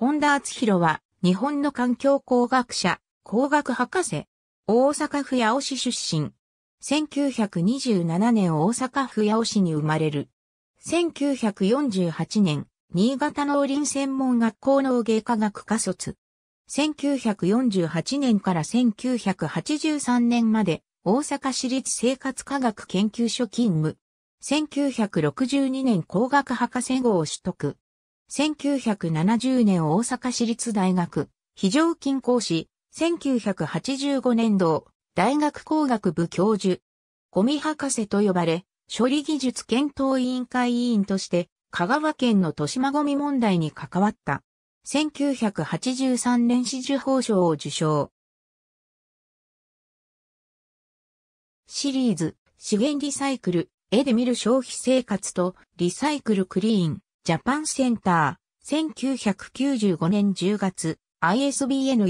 本田敦弘は、日本の環境工学者、工学博士、大阪府八尾市出身。1927年大阪府八尾市に生まれる。1948年、新潟農林専門学校農芸科学科卒。1948年から1983年まで、大阪市立生活科学研究所勤務。1962年工学博士号を取得。1970年大阪市立大学、非常勤講師、1985年度、大学工学部教授、ゴミ博士と呼ばれ、処理技術検討委員会委員として、香川県の豊島ゴミ問題に関わった。1983年紫綬報奨を受賞。シリーズ、資源リサイクル、絵で見る消費生活と、リサイクルクリーン、ジャパンセンター、1995年10月、ISBN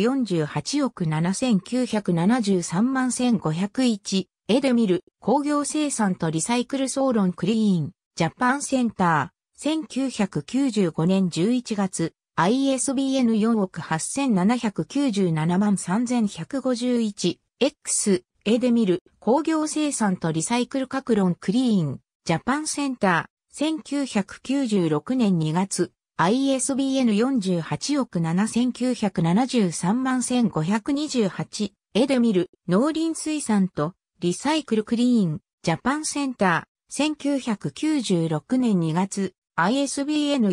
48億7973万1501、エデミル、工業生産とリサイクル総論クリーン、ジャパンセンター、1995年11月、ISBN 4億8797万3151、X、エデミル、工業生産とリサイクル各論クリーン、ジャパンセンター、1996年2月、ISBN 48億7973万1528エデミル農林水産とリサイクルクリーンジャパンセンター1996年2月 ISBN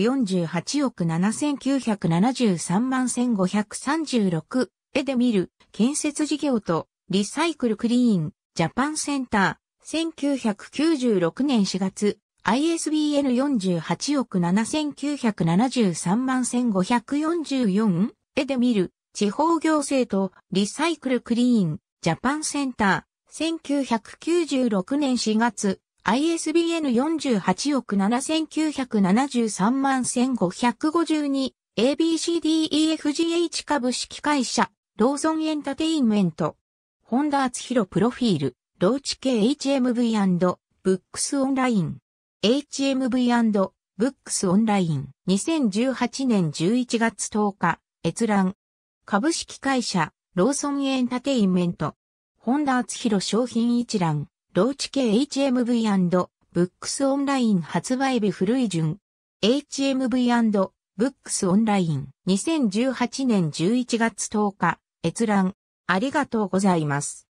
48億7973万1536エデミル建設事業とリサイクルクリーンジャパンセンター1996年4月 ISBN 48億7973万1544絵で見る地方行政とリサイクルクリーンジャパンセンター1996年4月 ISBN 48億7973万 1552ABCDEFGH 株式会社ローソンエンタテインメントホンダツヒロプロフィールローチ系 HMV& ブックスオンライン HMV& ブックスオンライン2018年11月10日閲覧株式会社ローソンエンタテインメント本田厚弘商品一覧ローチ系 HMV& ブックスオンライン発売日古い順 HMV& ブックスオンライン2018年11月10日閲覧ありがとうございます。